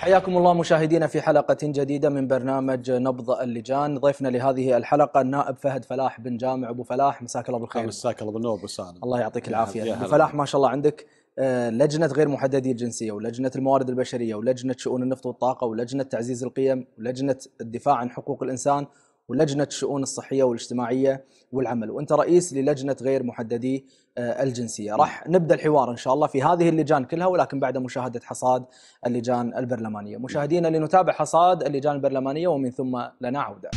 حياكم الله مشاهدينا في حلقة جديدة من برنامج نبض اللجان ضيفنا لهذه الحلقة النائب فهد فلاح بن جامع أبو فلاح مساك الله بالخير مساك الله بالنور أبو سالم الله يعطيك العافية أبو فلاح ما شاء الله عندك آه، لجنة غير محددي الجنسية ولجنة الموارد البشرية ولجنة شؤون النفط والطاقة ولجنة تعزيز القيم ولجنة الدفاع عن حقوق الإنسان ولجنة الشؤون الصحية والاجتماعية والعمل وأنت رئيس للجنة غير محددي آه، الجنسيه راح نبدا الحوار ان شاء الله في هذه اللجان كلها ولكن بعد مشاهده حصاد اللجان البرلمانيه مشاهدينا لنتابع حصاد اللجان البرلمانيه ومن ثم لنا عوده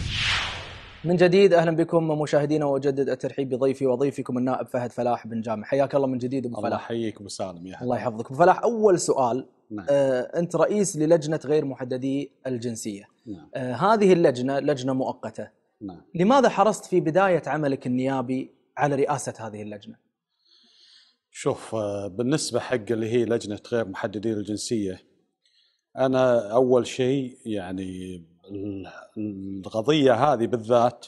من جديد اهلا بكم مشاهدينا واجدد الترحيب بضيفي وضيفكم النائب فهد فلاح بن جامع حياك الله من جديد ابو فلاح الله يحييك سالم يا الله يحفظك ابو فلاح اول سؤال نعم. آه انت رئيس للجنه غير محددي الجنسيه نعم. آه هذه اللجنه لجنه مؤقته نعم. لماذا حرصت في بدايه عملك النيابي على رئاسه هذه اللجنه شوف آه، بالنسبة حق اللي هي لجنة غير محددين الجنسية أنا أول شيء يعني القضية هذه بالذات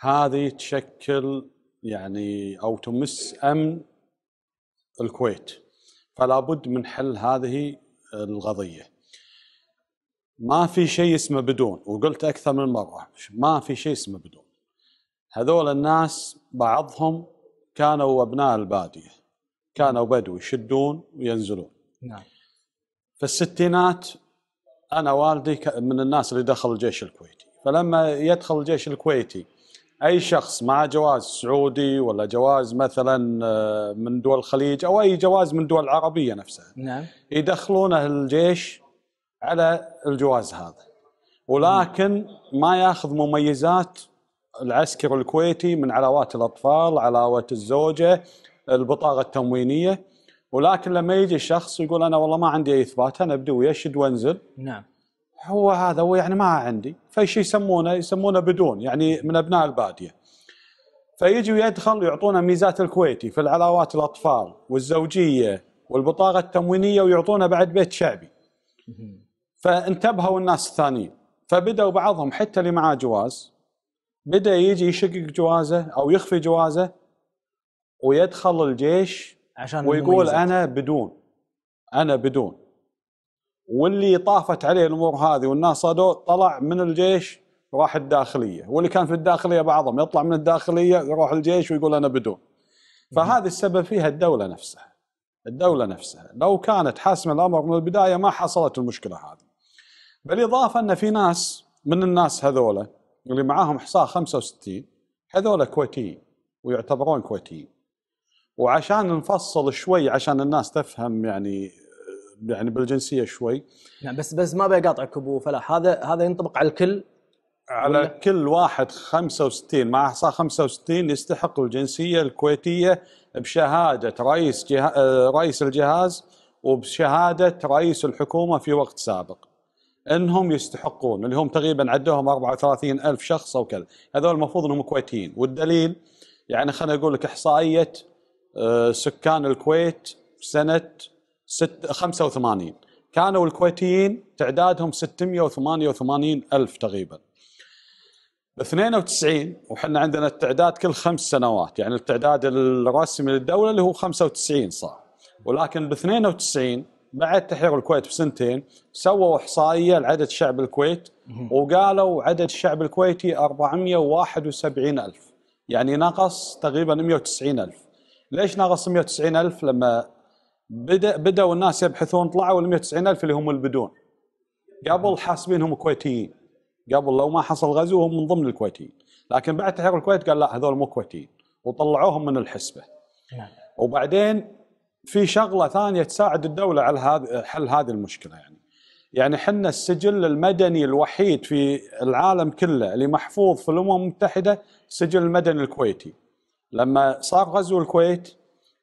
هذه تشكل يعني أو تمس أمن الكويت فلا بد من حل هذه القضية ما في شيء اسمه بدون وقلت أكثر من مرة ما في شيء اسمه بدون هذول الناس بعضهم كانوا أبناء البادية كانوا بدو يشدون وينزلون نعم في الستينات انا والدي من الناس اللي دخل الجيش الكويتي فلما يدخل الجيش الكويتي اي شخص مع جواز سعودي ولا جواز مثلا آه، من دول الخليج او اي جواز من دول العربيه نفسها نعم يدخلونه الجيش على الجواز هذا ولكن ما ياخذ مميزات العسكر الكويتي من علاوات الاطفال علاوه الزوجه البطاقه التموينيه ولكن لما يجي شخص يقول انا والله ما عندي اي اثبات انا ابدي شد وانزل نعم هو هذا هو يعني ما عندي فشي يسمونه يسمونه بدون يعني من ابناء الباديه فيجي ويدخل يعطونا ميزات الكويتي في العلاوات الاطفال والزوجيه والبطاقه التموينيه ويعطونا بعد بيت شعبي فانتبهوا الناس الثانيين فبداوا بعضهم حتى اللي معاه جواز بدا يجي يشقق جوازه او يخفي جوازه ويدخل الجيش عشان ويقول انا بدون انا بدون واللي طافت عليه الامور هذه والناس صادوه طلع من الجيش راح الداخليه واللي كان في الداخليه بعضهم يطلع من الداخليه يروح الجيش ويقول انا بدون فهذه السبب فيها الدوله نفسها الدوله نفسها لو كانت حاسمه الامر من البدايه ما حصلت المشكله هذه بالاضافه ان في ناس من الناس هذولا اللي معاهم احصاء 65 هذولا كويتيين ويعتبرون كويتيين وعشان نفصل شوي عشان الناس تفهم يعني يعني بالجنسيه شوي نعم بس بس ما بقاطعك ابو فلاح هذا هذا ينطبق على الكل على كل واحد 65 مع احصاء 65 يستحق الجنسيه الكويتيه بشهاده رئيس جه... رئيس الجهاز وبشهاده رئيس الحكومه في وقت سابق انهم يستحقون اللي هم تقريبا عدوهم 34 الف شخص او كذا هذول المفروض انهم كويتيين والدليل يعني خليني اقول لك احصائيه آه، سكان الكويت سنة ست 85 كانوا الكويتيين تعدادهم 688 ألف تقريبا 92 وحنا عندنا التعداد كل خمس سنوات يعني التعداد الرسمي للدولة اللي هو 95 صار ولكن ب 92 بعد تحرير الكويت بسنتين سووا احصائيه لعدد شعب الكويت وقالوا عدد الشعب الكويتي 471 الف يعني نقص تقريبا 190 الف ليش ناقص 190 ألف لما بدا بداوا الناس يبحثون طلعوا ال 190 ألف اللي هم البدون قبل حاسبينهم كويتيين قبل لو ما حصل غزو هم من ضمن الكويتيين لكن بعد تحرير الكويت قال لا هذول مو كويتيين وطلعوهم من الحسبه نعم. وبعدين في شغله ثانيه تساعد الدوله على هذا حل هذه المشكله يعني يعني حنا السجل المدني الوحيد في العالم كله اللي محفوظ في الامم المتحده السجل المدني الكويتي لما صار غزو الكويت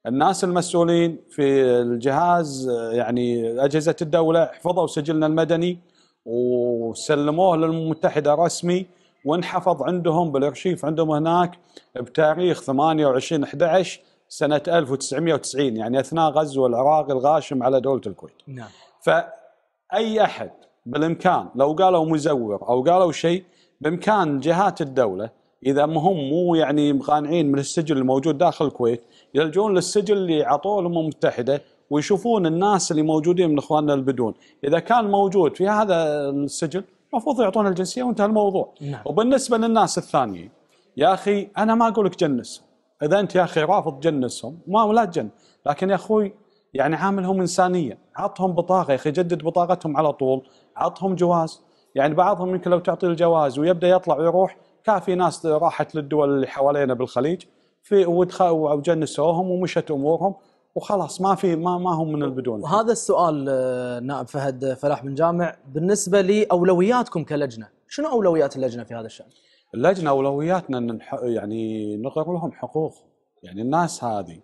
الناس المسؤولين في الجهاز يعني اجهزه الدوله حفظوا سجلنا المدني وسلموه للمتحده رسمي وانحفظ عندهم بالارشيف عندهم هناك بتاريخ 28 11 سنه 1990 يعني اثناء غزو العراق الغاشم على دوله الكويت. نعم. فاي احد بالامكان لو قالوا مزور او قالوا شيء بامكان جهات الدوله اذا هم مو يعني مقانعين من السجل الموجود داخل الكويت يلجون للسجل اللي عطوه الامم المتحده ويشوفون الناس اللي موجودين من اخواننا البدون، اذا كان موجود في هذا السجل المفروض يعطونه الجنسيه وانتهى الموضوع. نعم. وبالنسبه للناس الثانيه يا اخي انا ما اقول لك جنسهم، اذا انت يا اخي رافض جنسهم ما ولا تجن، لكن يا اخوي يعني عاملهم انسانيه، عطهم بطاقه يا اخي جدد بطاقتهم على طول، عطهم جواز، يعني بعضهم يمكن لو تعطي الجواز ويبدا يطلع ويروح كان في ناس راحت للدول اللي حوالينا بالخليج في وجنسوهم ومشت امورهم وخلاص ما في ما ما هم من البدون وهذا السؤال آه، نائب فهد آه، فلاح بن جامع بالنسبه لاولوياتكم كلجنه شنو اولويات اللجنه في هذا الشان اللجنه اولوياتنا ان يعني نقر لهم حقوق يعني الناس هذه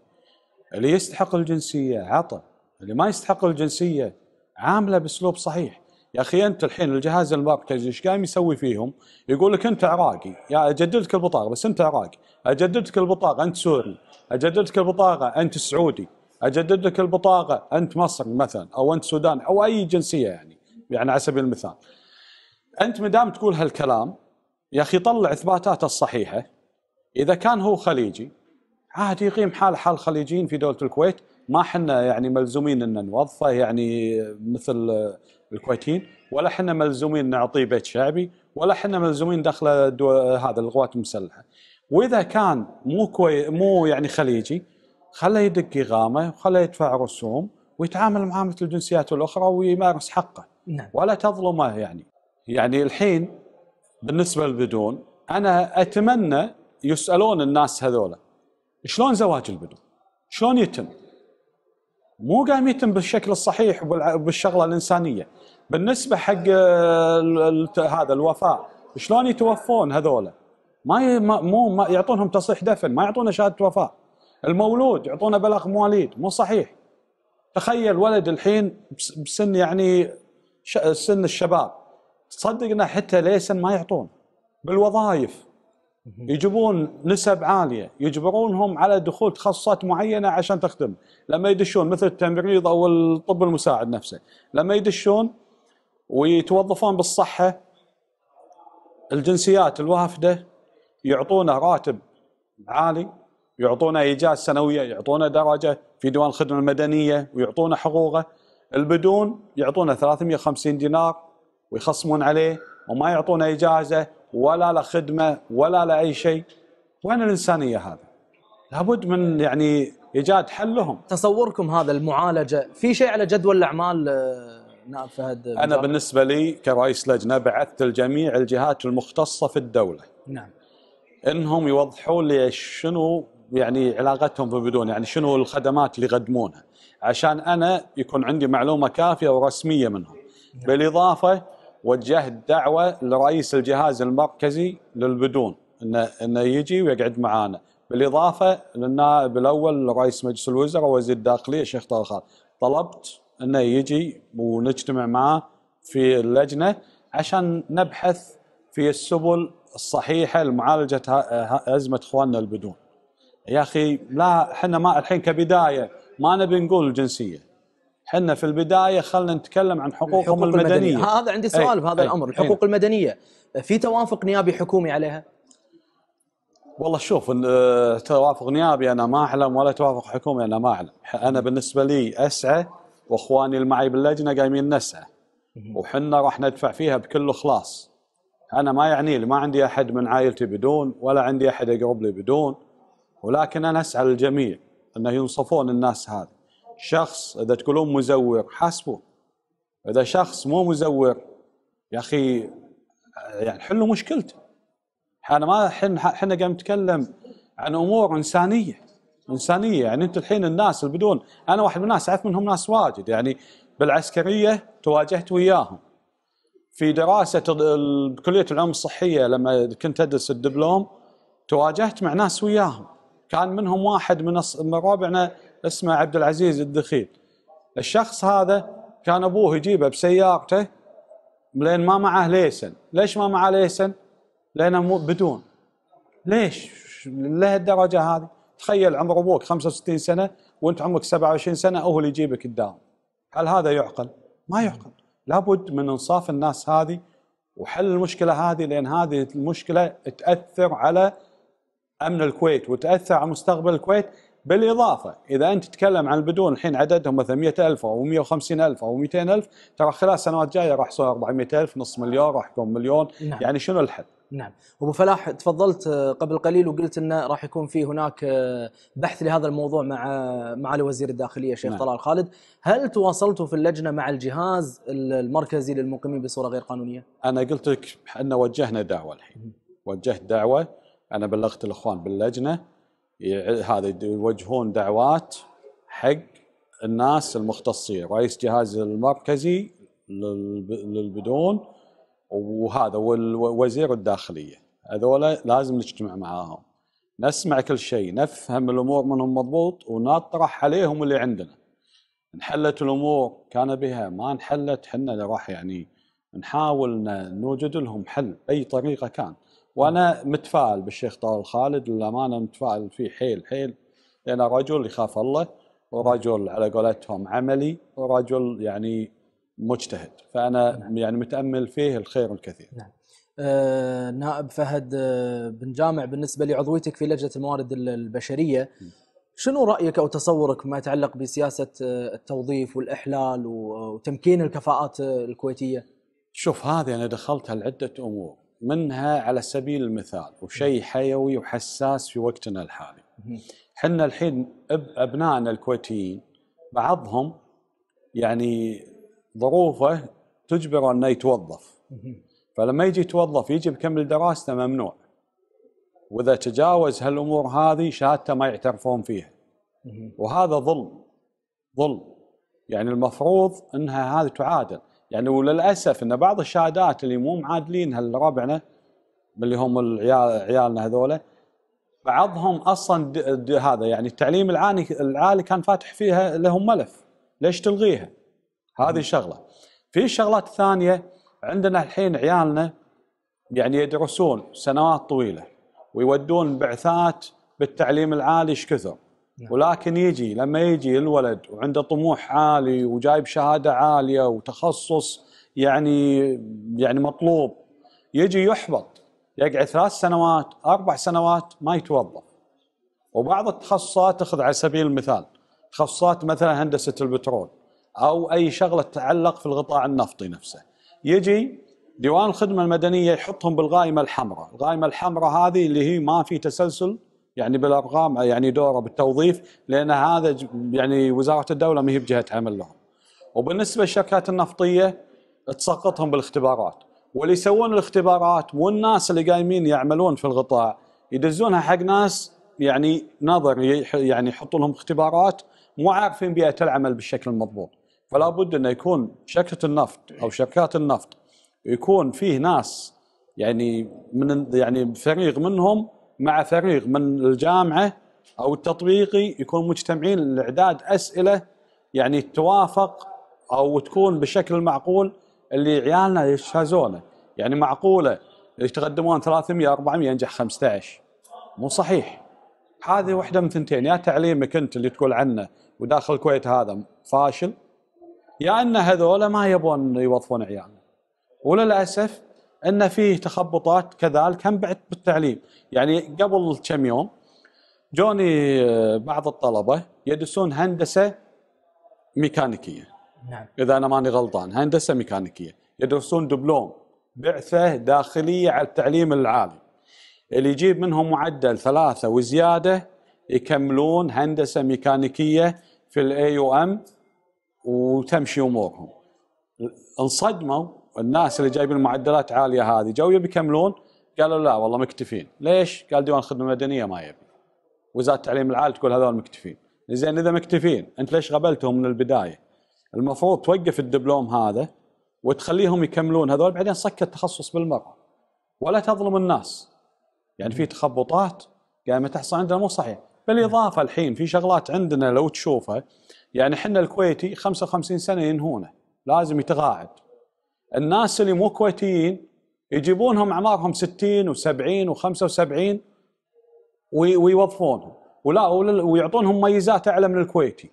اللي يستحق الجنسيه عطى اللي ما يستحق الجنسيه عامله باسلوب صحيح يا اخي انت الحين الجهاز المركزي ايش قايم يسوي فيهم؟ يقول لك انت عراقي يا اجدد لك البطاقه بس انت عراقي، اجدد لك البطاقه انت سوري، اجدد لك البطاقه انت سعودي، اجدد لك البطاقه انت مصري مثلا او انت سوداني او اي جنسيه يعني يعني على سبيل المثال. انت ما دام تقول هالكلام يا اخي طلع اثباتاته الصحيحه اذا كان هو خليجي عادي يقيم حال حال الخليجيين في دوله الكويت ما حنا يعني ملزومين ان نوظفه يعني مثل الكويتيين ولا حنا ملزومين نعطيه بيت شعبي ولا حنا ملزومين دخل هذا القوات المسلحه واذا كان مو كوي مو يعني خليجي خله يدق غامه وخله يدفع رسوم ويتعامل معاه مثل الجنسيات الاخرى ويمارس حقه نعم. ولا تظلمه يعني يعني الحين بالنسبه للبدون انا اتمنى يسالون الناس هذولا شلون زواج البدون؟ شلون يتم؟ مو قام يتم بالشكل الصحيح وبالشغله الانسانيه بالنسبه حق آه، هذا الوفاء شلون يتوفون هذولا ما مو ما يعطونهم تصريح دفن ما يعطونا شهاده وفاه المولود يعطونه بلاغ مواليد مو صحيح تخيل ولد الحين بسن يعني سن الشباب تصدقنا حتى ليسن ما يعطون بالوظائف يجيبون نسب عاليه يجبرونهم على دخول تخصصات معينه عشان تخدم لما يدشون مثل التمريض او الطب المساعد نفسه لما يدشون ويتوظفون بالصحه الجنسيات الوافده يعطونه راتب عالي يعطونه ايجاز سنويه يعطونه درجه في ديوان الخدمه المدنيه ويعطونه حقوقه البدون يعطونه 350 دينار ويخصمون عليه وما يعطونه اجازه ولا لخدمه ولا لاي شيء وين الانسانيه هذا؟ لابد من يعني ايجاد حل لهم تصوركم هذا المعالجه في شيء على جدول الاعمال آه، نائب فهد انا بالنسبه لي كرئيس لجنه بعثت لجميع الجهات المختصه في الدوله نعم انهم يوضحوا لي شنو يعني علاقتهم بالمدن يعني شنو الخدمات اللي يقدمونها عشان انا يكون عندي معلومه كافيه ورسميه منهم نعم. بالاضافه وجهت دعوه لرئيس الجهاز المركزي للبدون انه انه يجي ويقعد معانا بالاضافه للنائب الاول رئيس مجلس الوزراء وزير الداخليه الشيخ طارق طلبت انه يجي ونجتمع معاه في اللجنه عشان نبحث في السبل الصحيحه لمعالجه ازمه اخواننا البدون. يا اخي لا احنا ما الحين كبدايه ما نبي نقول الجنسيه حنا في البدايه خلنا نتكلم عن حقوقهم الحقوق المدنية. المدنيه هذا عندي سؤال في هذا الامر الحقوق المدنيه في توافق نيابي حكومي عليها والله شوف آه، توافق نيابي انا ما اعلم ولا توافق حكومي انا ما اعلم انا بالنسبه لي اسعى واخواني اللي معي باللجنه قايمين نسعى وحنا راح ندفع فيها بكل اخلاص انا ما يعني لي ما عندي احد من عائلتي بدون ولا عندي احد يقرب لي بدون ولكن انا اسعى للجميع انه ينصفون الناس هذه شخص اذا تقولون مزور حاسبه اذا شخص مو مزور يا اخي يعني حلوا مشكلته احنا ما الحين احنا قاعد نتكلم عن امور انسانيه انسانيه يعني انت الحين الناس اللي بدون انا واحد من الناس اعرف منهم ناس واجد يعني بالعسكريه تواجهت وياهم في دراسه بكليه العلوم الصحيه لما كنت ادرس الدبلوم تواجهت مع ناس وياهم كان منهم واحد من ربعنا اسمه عبد العزيز الدخيل الشخص هذا كان ابوه يجيبه بسيارته لان ما معه ليسن ليش ما معه ليسن لانه مو بدون ليش لهالدرجه هذه تخيل عمر ابوك 65 سنه وانت عمرك 27 سنه هو اللي يجيبك الدار هل هذا يعقل ما يعقل لابد من انصاف الناس هذه وحل المشكله هذه لان هذه المشكله تاثر على امن الكويت وتاثر على مستقبل الكويت بالإضافة إذا أنت تتكلم عن البدون الحين عددهم مثلا 100000 أو 150000 أو 200000 ترى خلال السنوات الجاية راح يصير 400000 نص مليون راح يكون مليون نعم. يعني شنو الحل؟ نعم ابو فلاح تفضلت قبل قليل وقلت انه راح يكون في هناك بحث لهذا الموضوع مع معالي وزير الداخليه شيخ نعم. طلال خالد هل تواصلتوا في اللجنه مع الجهاز المركزي للمقيمين بصوره غير قانونيه انا قلت لك ان وجهنا دعوه الحين وجهت دعوه انا بلغت الاخوان باللجنه هذا يوجهون دعوات حق الناس المختصين رئيس جهاز المركزي للبدون وهذا وزير الداخليه هذول لازم نجتمع معاهم نسمع كل شيء نفهم الامور منهم مضبوط ونطرح عليهم اللي عندنا انحلت الامور كان بها ما انحلت حنا راح يعني نحاول نوجد لهم حل باي طريقه كان وانا متفائل بالشيخ طارق خالد للامانه متفائل فيه حيل حيل لانه رجل يخاف الله ورجل على قولتهم عملي ورجل يعني مجتهد فانا نعم. يعني متامل فيه الخير الكثير. نعم. آه نائب فهد آه، بن جامع بالنسبه لعضويتك في لجنه الموارد البشريه شنو رايك او تصورك ما يتعلق بسياسه آه، التوظيف والاحلال وتمكين الكفاءات آه، الكويتيه؟ شوف هذه انا دخلتها لعده امور منها على سبيل المثال وشيء نعم. حيوي وحساس في وقتنا الحالي حنا الحين أبنائنا الكويتيين بعضهم يعني ظروفه تجبره انه يتوظف فلما يجي يتوظف يجي بكمل دراسته ممنوع واذا تجاوز هالامور هذه شهادته ما يعترفون فيها وهذا ظلم ظلم يعني المفروض انها هذه تعادل يعني وللاسف ان بعض الشهادات اللي مو معادلين هالربعنا اللي هم العيال عيالنا هذولا بعضهم اصلا دي دي هذا يعني التعليم العالي العالي كان فاتح فيها لهم ملف ليش تلغيها؟ هذه شغله. في شغلات ثانيه عندنا الحين عيالنا يعني يدرسون سنوات طويله ويودون بعثات بالتعليم العالي ايش كثر؟ نعم. ولكن يجي لما يجي الولد وعنده طموح عالي وجايب شهاده عاليه وتخصص يعني يعني مطلوب يجي يحبط يقعد ثلاث سنوات اربع سنوات ما يتوظف وبعض التخصصات اخذ على سبيل المثال تخصصات مثلا هندسه البترول او اي شغله تتعلق في القطاع النفطي نفسه يجي ديوان الخدمه المدنيه يحطهم بالقائمه الحمراء، القائمه الحمراء هذه اللي هي ما في تسلسل يعني بالارقام يعني دوره بالتوظيف لان هذا يعني وزاره الدوله ما هي بجهه عمل لهم. وبالنسبه للشركات النفطيه تسقطهم بالاختبارات، واللي يسوون الاختبارات والناس اللي قايمين يعملون في القطاع يدزونها حق ناس يعني نظر يعني يحطوا لهم اختبارات مو عارفين بيئه العمل بالشكل المضبوط. فلا بد انه يكون شركه النفط او شركات النفط يكون فيه ناس يعني من يعني فريق منهم مع فريق من الجامعه او التطبيقي يكون مجتمعين لاعداد اسئله يعني توافق او تكون بالشكل المعقول اللي عيالنا يجهزونه يعني معقوله يتقدمون 300 400 ينجح 15 مو صحيح هذه واحده من ثنتين يا تعليمك انت اللي تقول عنه وداخل الكويت هذا فاشل يا ان هذول ما يبون يوظفون عيالنا وللاسف ان فيه تخبطات كذلك هم بعد بالتعليم يعني قبل كم يوم جوني آه، بعض الطلبه يدرسون هندسه ميكانيكيه نعم اذا انا ماني غلطان هندسه ميكانيكيه يدرسون دبلوم بعثه داخليه على التعليم العالي اللي يجيب منهم معدل ثلاثه وزياده يكملون هندسه ميكانيكيه في الاي يو ام وتمشي امورهم انصدموا الناس اللي جايبين معدلات عاليه هذه جو يبي يكملون قالوا لا والله مكتفين ليش؟ قال ديوان الخدمه المدنيه ما يبي وزاره التعليم العالي تقول هذول مكتفين زين اذا مكتفين انت ليش غبلتهم من البدايه؟ المفروض توقف الدبلوم هذا وتخليهم يكملون هذول بعدين صك التخصص بالمره ولا تظلم الناس يعني في تخبطات قاعده تحصل عندنا مو صحيح بالاضافه الحين في شغلات عندنا لو تشوفها يعني احنا الكويتي 55 سنه ينهونه لازم يتقاعد الناس اللي مو كويتيين يجيبونهم اعمارهم 60 و70 و75 ويوظفونهم ولا ويعطونهم ميزات اعلى من الكويتي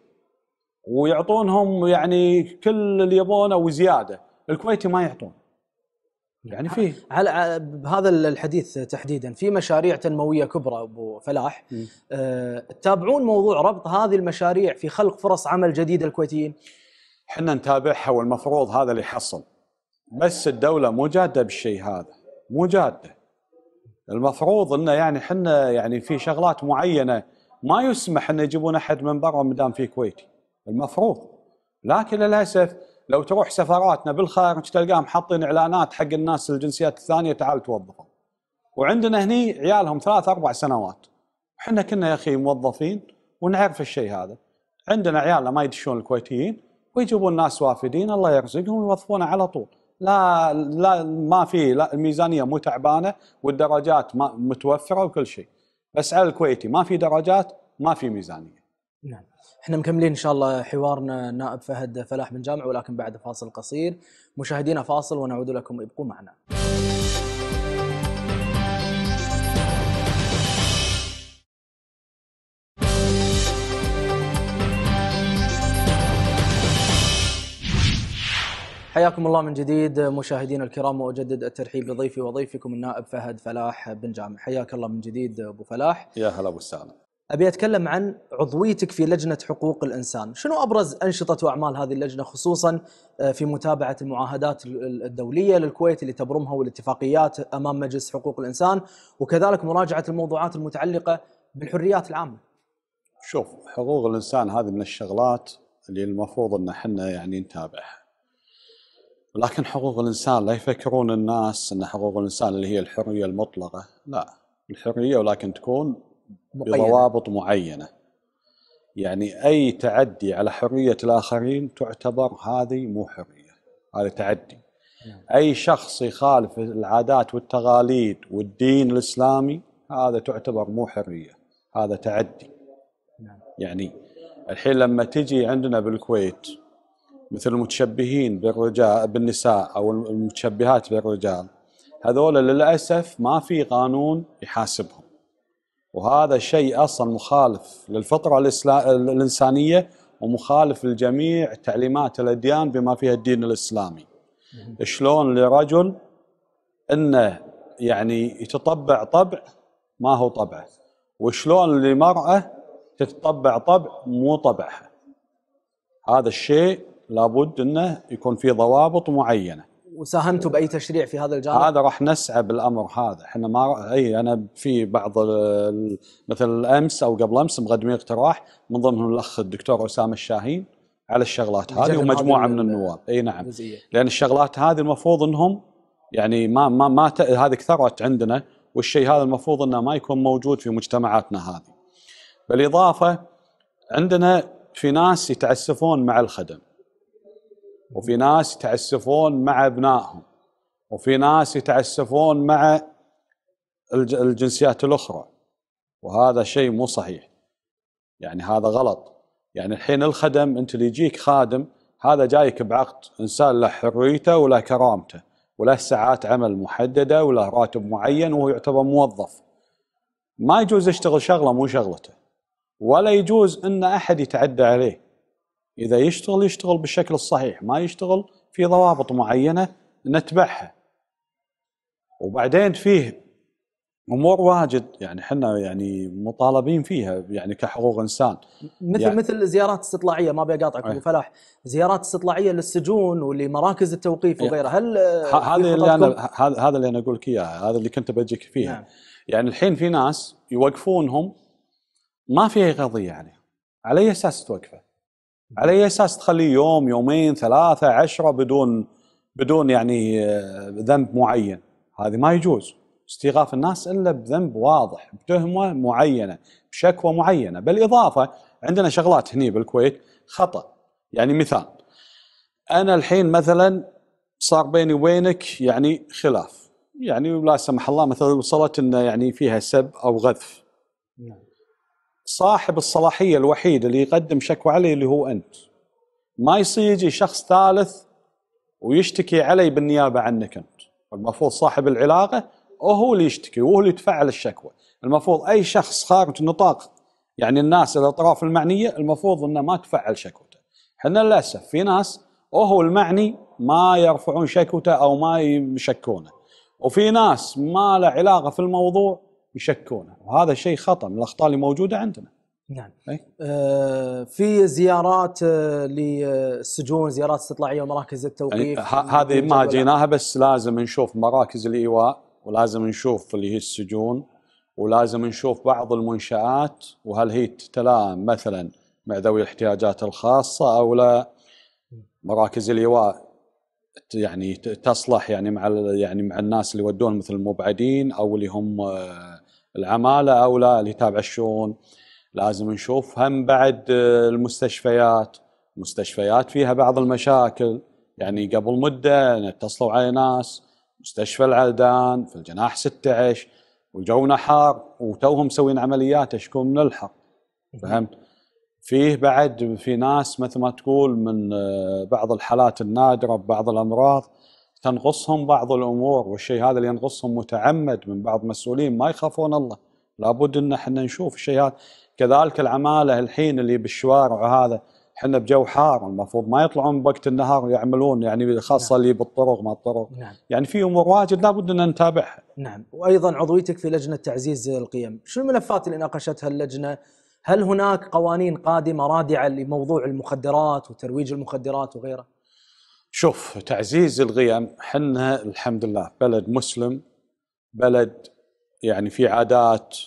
ويعطونهم يعني كل اللي يبونه وزياده الكويتي ما يعطون يعني فيه هل بهذا الحديث تحديدا في مشاريع تنمويه كبرى ابو فلاح آه، تتابعون موضوع ربط هذه المشاريع في خلق فرص عمل جديده للكويتيين؟ احنا نتابعها والمفروض هذا اللي يحصل بس الدولة مو جادة بالشيء هذا مو جادة المفروض انه يعني حنا يعني في شغلات معينة ما يسمح انه يجيبون احد من برا ما دام في كويتي المفروض لكن للاسف لو تروح سفاراتنا بالخارج تلقاهم حاطين اعلانات حق الناس الجنسيات الثانيه تعال توظفوا. وعندنا هني عيالهم ثلاث اربع سنوات. احنا كنا يا اخي موظفين ونعرف الشيء هذا. عندنا عيالنا ما يدشون الكويتيين ويجيبون ناس وافدين الله يرزقهم ويوظفونه على طول. لا لا ما في لا الميزانيه مو تعبانه والدرجات ما متوفره وكل شيء بس على الكويتي ما في درجات ما في ميزانيه نعم احنا مكملين ان شاء الله حوارنا نائب فهد فلاح بن جامع ولكن بعد فاصل قصير مشاهدينا فاصل ونعود لكم ابقوا معنا حياكم الله من جديد مشاهدينا الكرام واجدد الترحيب بضيفي وضيفكم النائب فهد فلاح بن جامع حياك الله من جديد ابو فلاح يا هلا ابو سالم ابي اتكلم عن عضويتك في لجنه حقوق الانسان شنو ابرز انشطه واعمال هذه اللجنه خصوصا آه، في متابعه المعاهدات الدوليه للكويت اللي تبرمها والاتفاقيات امام مجلس حقوق الانسان وكذلك مراجعه الموضوعات المتعلقه بالحريات العامه شوف حقوق الانسان هذه من الشغلات اللي المفروض ان احنا يعني نتابعها لكن حقوق الانسان لا يفكرون الناس ان حقوق الانسان اللي هي الحريه المطلقه لا الحريه ولكن تكون بضوابط معينه يعني اي تعدي على حريه الاخرين تعتبر هذه مو حريه هذا تعدي نعم. اي شخص يخالف العادات والتقاليد والدين الاسلامي هذا تعتبر مو حريه هذا تعدي نعم. يعني الحين لما تجي عندنا بالكويت مثل المتشبهين بالرجال بالنساء او المتشبهات بالرجال هذول للاسف ما في قانون يحاسبهم وهذا شيء اصلا مخالف للفطره الانسانيه ومخالف لجميع تعليمات الاديان بما فيها الدين الاسلامي شلون لرجل انه يعني يتطبع طبع ما هو طبعه وشلون لمراه تتطبع طبع مو طبعها هذا الشيء لابد انه يكون في ضوابط معينه وساهمتوا باي تشريع في هذا الجانب؟ هذا راح نسعى بالامر هذا، احنا ما اي انا في بعض مثل امس او قبل امس مقدمين اقتراح من ضمنهم الاخ الدكتور اسامه الشاهين على الشغلات هذه ومجموعه من النواب، اي نعم جزئية. لان الشغلات هذه المفروض انهم يعني ما ما ما ت... هذه كثرت عندنا والشيء هذا المفروض انه ما يكون موجود في مجتمعاتنا هذه. بالاضافه عندنا في ناس يتعسفون مع الخدم وفي ناس يتعسفون مع ابنائهم وفي ناس يتعسفون مع الجنسيات الاخرى وهذا شيء مو صحيح يعني هذا غلط يعني الحين الخدم انت اللي يجيك خادم هذا جايك بعقد انسان له حريته ولا كرامته وله ساعات عمل محدده وله راتب معين وهو يعتبر موظف ما يجوز يشتغل شغله مو شغلته ولا يجوز ان احد يتعدى عليه اذا يشتغل يشتغل بالشكل الصحيح ما يشتغل في ضوابط معينه نتبعها وبعدين فيه امور واجد يعني احنا يعني مطالبين فيها يعني كحقوق انسان مثل يعني مثل زيارات استطلاعيه ما اقاطعك إيه. ابو فلاح زيارات استطلاعيه للسجون ولمراكز التوقيف إيه. وغيرها هل هذا اللي انا هذا اللي انا اقول لك اياه هذا اللي كنت بجيك فيها نعم. يعني الحين في ناس يوقفونهم ما في اي قضيه يعني على اي اساس توقفه؟ على اي اساس تخليه يوم يومين ثلاثه عشرة بدون بدون يعني آه، ذنب معين هذه ما يجوز استيغاث الناس الا بذنب واضح بتهمه معينه بشكوى معينه بالاضافه عندنا شغلات هني بالكويت خطا يعني مثال انا الحين مثلا صار بيني وبينك يعني خلاف يعني لا سمح الله مثلا وصلت انه يعني فيها سب او غذف صاحب الصلاحيه الوحيد اللي يقدم شكوى علي اللي هو انت ما يصير يجي شخص ثالث ويشتكي علي بالنيابه عنك انت المفروض صاحب العلاقه هو اللي يشتكي وهو اللي يتفعل الشكوى المفروض اي شخص خارج نطاق يعني الناس الاطراف المعنيه المفروض انه ما تفعل شكوته احنا للاسف في ناس وهو المعني ما يرفعون شكوته او ما يشكونه وفي ناس ما له علاقه في الموضوع يشكونه وهذا شيء خطا من الاخطاء اللي موجوده عندنا نعم أي؟ آه في زيارات آه للسجون زيارات استطلاعيه ومراكز التوقيف يعني هذه ما جيناها بس لازم نشوف مراكز الايواء ولازم نشوف اللي هي السجون ولازم نشوف بعض المنشآت وهل هي تتلائم مثلا مع ذوي الاحتياجات الخاصة أو لا مراكز الإيواء يعني تصلح يعني مع يعني مع الناس اللي يودون مثل المبعدين أو اللي هم آه، العماله او لا اللي يتابع الشؤون لازم نشوف هم بعد آه، المستشفيات مستشفيات فيها بعض المشاكل يعني قبل مده اتصلوا على ناس مستشفى العلدان في الجناح 16 وجونا حار وتوهم مسوين عمليات اشكو من الحر فهمت؟ فيه بعد في ناس مثل ما تقول من آه، بعض الحالات النادره ببعض الامراض تنقصهم بعض الامور والشيء هذا اللي ينقصهم متعمد من بعض مسؤولين ما يخافون الله لابد ان احنا نشوف الشيء هذا كذلك العماله الحين اللي بالشوارع هذا احنا بجو حار المفروض ما يطلعون بوقت النهار يعملون يعني خاصه نعم. اللي بالطرق ما الطرق نعم. يعني في امور واجد لابد ان نتابعها نعم وايضا عضويتك في لجنه تعزيز القيم شو الملفات اللي ناقشتها اللجنه هل هناك قوانين قادمه رادعه لموضوع المخدرات وترويج المخدرات وغيره شوف تعزيز القيم حنا الحمد لله بلد مسلم بلد يعني في عادات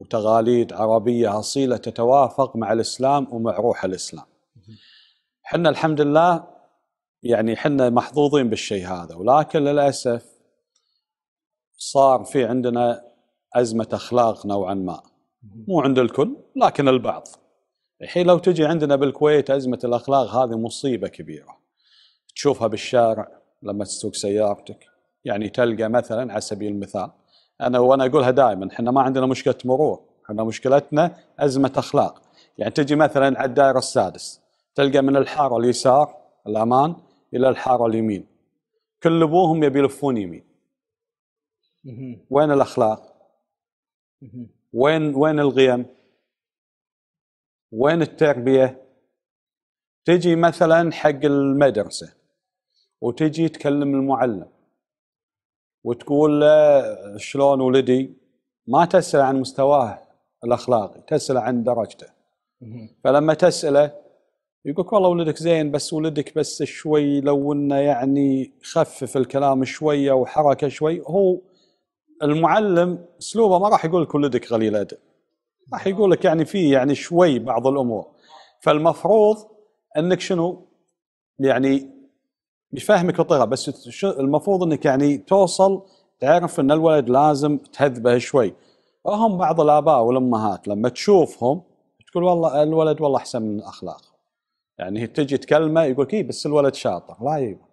وتقاليد عربية أصيلة تتوافق مع الإسلام ومع روح الإسلام حنا الحمد لله يعني حنا محظوظين بالشيء هذا ولكن للأسف صار في عندنا أزمة أخلاق نوعا ما مو عند الكل لكن البعض الحين لو تجي عندنا بالكويت أزمة الأخلاق هذه مصيبة كبيرة تشوفها بالشارع لما تسوق سيارتك يعني تلقى مثلا على سبيل المثال انا وانا اقولها دائما احنا ما عندنا مشكله مرور احنا مشكلتنا ازمه اخلاق يعني تجي مثلا على الدائره السادس تلقى من الحاره اليسار الامان الى الحاره اليمين كل ابوهم يبي يلفون يمين وين الاخلاق وين وين القيم وين التربيه تجي مثلا حق المدرسه وتجي تكلم المعلم وتقول له شلون ولدي ما تسأل عن مستواه الأخلاقي تسأل عن درجته فلما تسأله يقولك والله ولدك زين بس ولدك بس شوي لو انه يعني خفف الكلام شويه وحركه شوي هو المعلم اسلوبه ما راح يقول لك ولدك قليل ادب راح يقول لك يعني في يعني شوي بعض الامور فالمفروض انك شنو يعني مش فاهمك بس المفروض انك يعني توصل تعرف ان الولد لازم تهذبه شوي هم بعض الاباء والامهات لما تشوفهم تقول والله الولد والله احسن من اخلاقه يعني هي تجي تكلمه يقول اي بس الولد شاطر لا يبا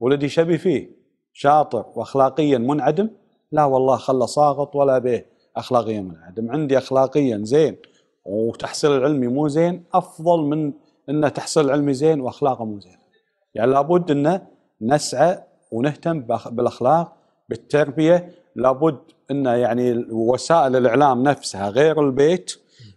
ولدي شبي فيه شاطر واخلاقيا منعدم لا والله خله ساقط ولا به اخلاقيا منعدم عندي اخلاقيا زين وتحصيل العلمي مو زين افضل من انه تحصيل علمي زين واخلاقه مو زين يعني لابد أن نسعى ونهتم بالأخلاق بالتربية لابد أن يعني وسائل الإعلام نفسها غير البيت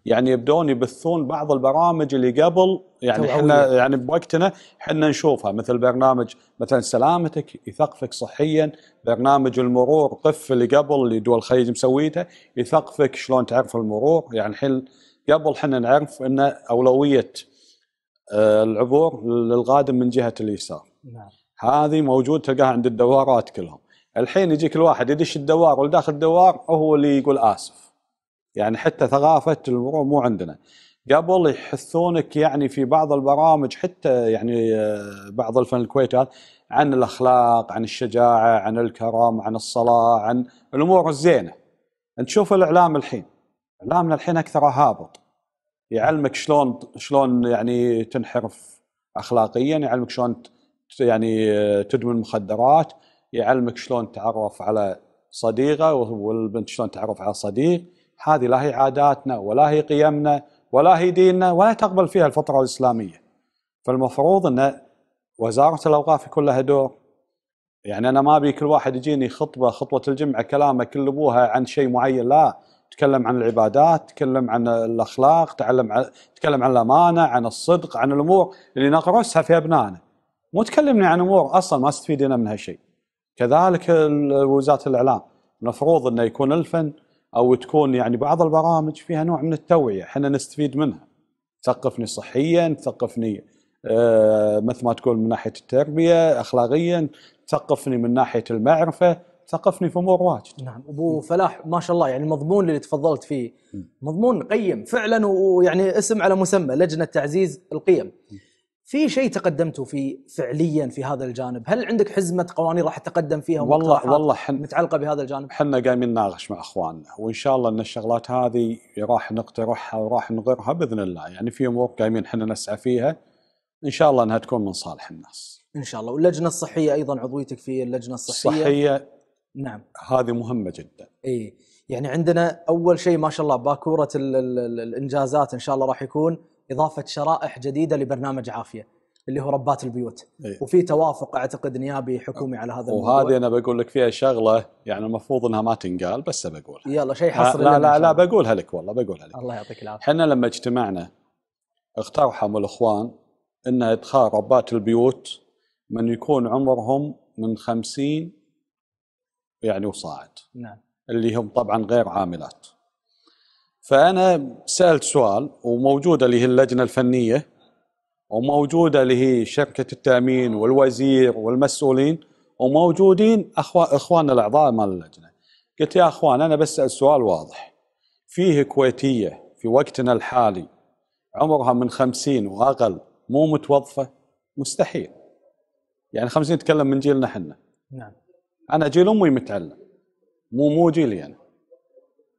يعني يبدون يبثون بعض البرامج اللي قبل يعني احنا يعني بوقتنا احنا نشوفها مثل برنامج مثلا سلامتك يثقفك صحيا، برنامج المرور قف اللي قبل اللي دول الخليج مسويته يثقفك شلون تعرف المرور، يعني الحين قبل احنا نعرف ان اولويه آه، العبور للقادم من جهه اليسار نعم. هذه موجود تلقاها عند الدوارات كلهم الحين يجيك الواحد يدش الدوار والداخل الدوار هو اللي يقول اسف يعني حتى ثقافه المرور مو عندنا قبل يحثونك يعني في بعض البرامج حتى يعني آه، بعض الفن الكويت عن الاخلاق عن الشجاعه عن الكرم عن الصلاه عن الامور الزينه نشوف الاعلام الحين اعلامنا الحين اكثر هابط يعلمك شلون شلون يعني تنحرف اخلاقيا يعلمك شلون يعني آه، تدمن مخدرات يعلمك شلون تعرف على صديقه والبنت شلون تعرف على صديق هذه لا هي عاداتنا ولا هي قيمنا ولا هي ديننا ولا تقبل فيها الفطره الاسلاميه فالمفروض ان وزاره الاوقاف يكون لها دور يعني انا ما ابي كل واحد يجيني خطبه خطبه الجمعه كلامه كل ابوها عن شيء معين لا تكلم عن العبادات تكلم عن الاخلاق تعلم عن تكلم عن الامانه عن الصدق عن الامور اللي نغرسها في ابنائنا مو تكلمني عن امور اصلا ما استفيدنا منها شيء كذلك وزاره الاعلام المفروض انه يكون الفن او تكون يعني بعض البرامج فيها نوع من التوعيه احنا نستفيد منها تثقفني صحيا تثقفني آه، مثل ما تقول من ناحيه التربيه اخلاقيا تثقفني من ناحيه المعرفه ثقفني في امور واجد نعم ابو فلاح ما شاء الله يعني مضمون اللي تفضلت فيه مضمون قيم فعلا ويعني اسم على مسمى لجنه تعزيز القيم في شيء تقدمتوا فيه فعليا في هذا الجانب هل عندك حزمه قوانين راح تتقدم فيها والله والله حن متعلقه بهذا الجانب احنا قايمين نناقش مع اخواننا وان شاء الله ان الشغلات هذه راح نقترحها وراح نغيرها باذن الله يعني في امور قايمين احنا نسعى فيها ان شاء الله انها تكون من صالح الناس ان شاء الله واللجنه الصحيه ايضا عضويتك في اللجنه الصحيه الصحيه نعم هذه مهمه جدا اي يعني عندنا اول شيء ما شاء الله باكوره الـ الـ الـ الانجازات ان شاء الله راح يكون اضافه شرائح جديده لبرنامج عافيه اللي هو ربات البيوت إيه؟ وفي توافق اعتقد نيابي حكومي على هذا الموضوع وهذه انا بقول لك فيها شغله يعني المفروض انها ما تنقال بس بقولها يلا شيء حصري لا لا لا بقولها لك والله بقولها لك الله يعطيك العافيه احنا لما اجتمعنا اقترحوا الاخوان ان ادخال ربات البيوت من يكون عمرهم من 50 يعني وصاعد نعم اللي هم طبعا غير عاملات فأنا سألت سؤال وموجودة اللي هي اللجنة الفنية وموجودة اللي هي شركة التأمين والوزير والمسؤولين وموجودين إخواننا الأعضاء مال اللجنة قلت يا أخوان أنا بسأل سؤال واضح فيه كويتية في وقتنا الحالي عمرها من خمسين وأقل مو متوظفة مستحيل يعني خمسين تكلم من جيلنا حنا نعم انا جيل امي متعلم مو مو جيلي انا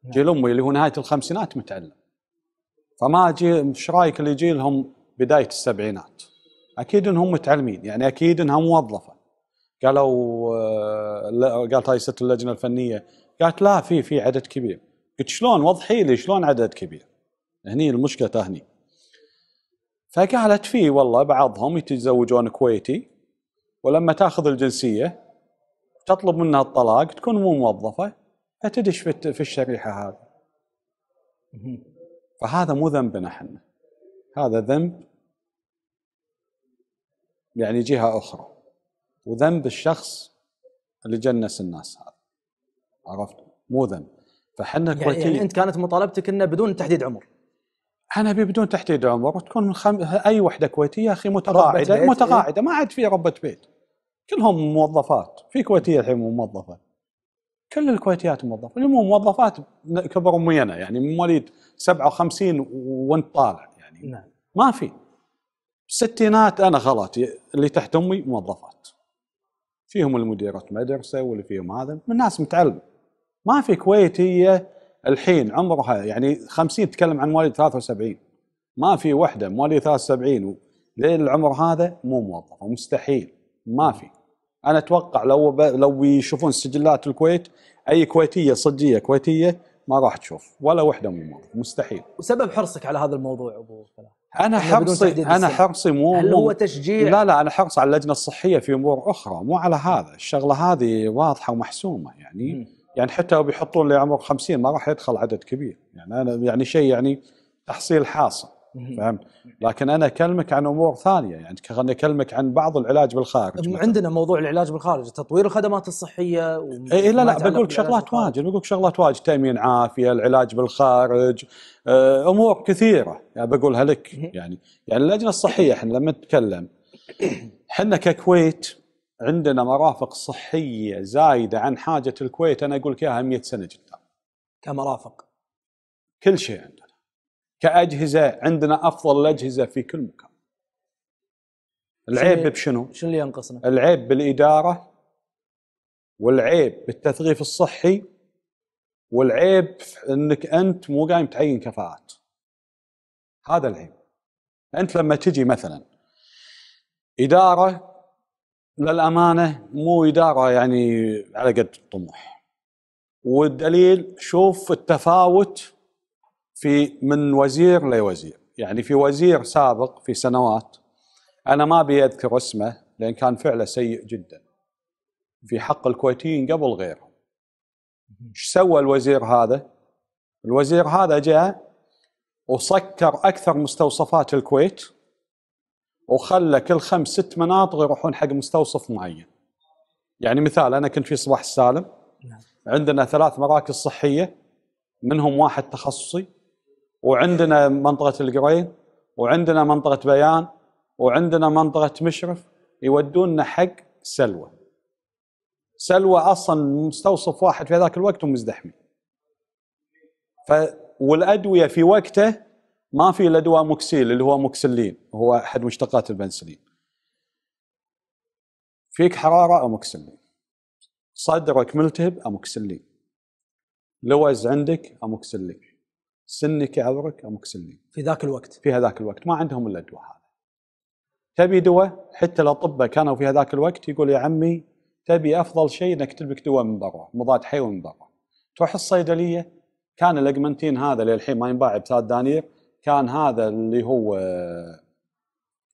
نعم. جيل امي اللي هو نهايه الخمسينات متعلم فما اجي ايش رايك اللي جيلهم بدايه السبعينات اكيد انهم متعلمين يعني اكيد انها موظفه قالوا آه، قالت هاي ست اللجنه الفنيه قالت لا في في عدد كبير قلت شلون وضحي لي شلون عدد كبير هني المشكله هني فقالت في والله بعضهم يتزوجون كويتي ولما تاخذ الجنسيه تطلب منها الطلاق تكون مو موظفه فتدش في في الشريحه هذه. فهذا مو ذنبنا احنا. هذا ذنب يعني جهه اخرى وذنب الشخص اللي جنس الناس هذا. عرفت؟ مو ذنب. فحنا يعني, يعني انت كانت مطالبتك انه بدون تحديد عمر. انا ابي بدون تحديد عمر وتكون من خم... اي وحده كويتيه اخي متقاعده إيه. متقاعده ما عاد في ربه بيت. كلهم موظفات في كويتيه الحين موظفه كل الكويتيات موظفه مو موظفات كبروا ويانا يعني من مواليد 57 وانت طالع يعني نعم. ما في الستينات انا خالاتي اللي تحت امي موظفات فيهم المديرات مدرسه واللي فيهم هذا من ناس متعلمه ما في كويتيه الحين عمرها يعني 50 تكلم عن مواليد 73 ما في وحده مواليد 73 لين العمر هذا مو موظفه مستحيل ما في انا اتوقع لو ب... لو يشوفون سجلات الكويت اي كويتيه صجيه كويتيه ما راح تشوف ولا وحده من الموضوع مستحيل وسبب حرصك على هذا الموضوع ابو فلاح انا حرصي انا حرصي مو هل هو تشجيع لا لا انا حرصي على اللجنه الصحيه في امور اخرى مو على هذا الشغله هذه واضحه ومحسومه يعني م. يعني حتى لو بيحطون لي عمر 50 ما راح يدخل عدد كبير يعني انا يعني شيء يعني تحصيل حاصل فهمت لكن انا اكلمك عن امور ثانيه يعني خليني اكلمك عن بعض العلاج بالخارج مثلاً. عندنا موضوع العلاج بالخارج تطوير الخدمات الصحيه اي لا لا بقول لك شغلات واجد بقول لك شغلات واجد تامين عافيه العلاج بالخارج آه، امور كثيره يعني بقولها لك يعني يعني اللجنه الصحيه احنا لما نتكلم احنا ككويت عندنا مرافق صحيه زايده عن حاجه الكويت انا اقول لك اياها 100 سنه جدا كمرافق كل شيء عندنا كاجهزه عندنا افضل الاجهزه في كل مكان. العيب بشنو؟ شنو اللي ينقصنا؟ العيب بالاداره والعيب بالتثقيف الصحي والعيب انك انت مو قايم تعين كفاءات. هذا العيب. انت لما تجي مثلا اداره للامانه مو اداره يعني على قد الطموح. والدليل شوف التفاوت في من وزير لوزير يعني في وزير سابق في سنوات أنا ما أبي أذكر اسمه لأن كان فعله سيء جدا في حق الكويتيين قبل غيرهم ايش سوى الوزير هذا؟ الوزير هذا جاء وسكر أكثر مستوصفات الكويت وخلى كل خمس ست مناطق يروحون حق مستوصف معين يعني مثال أنا كنت في صباح السالم نعم. عندنا ثلاث مراكز صحية منهم واحد تخصصي وعندنا منطقه القرين وعندنا منطقه بيان وعندنا منطقه مشرف يودوننا حق سلوى سلوى اصلا مستوصف واحد في هذاك الوقت ومزدحم ف والادويه في وقته ما في الا دواء موكسيل اللي هو موكسلين هو احد مشتقات البنسلين فيك حراره اموكسلين صدرك ملتهب اموكسلين لوز عندك اموكسلين سنك يعذرك امك سني في ذاك الوقت في هذاك الوقت ما عندهم الا الدواء هذا تبي دواء حتى الاطباء كانوا في هذاك الوقت يقول يا عمي تبي افضل شيء انك لك دواء من برا مضاد حيوي من برا تروح الصيدليه كان الاجمنتين هذا للحين ما ينباع بثلاث دنانير كان هذا اللي هو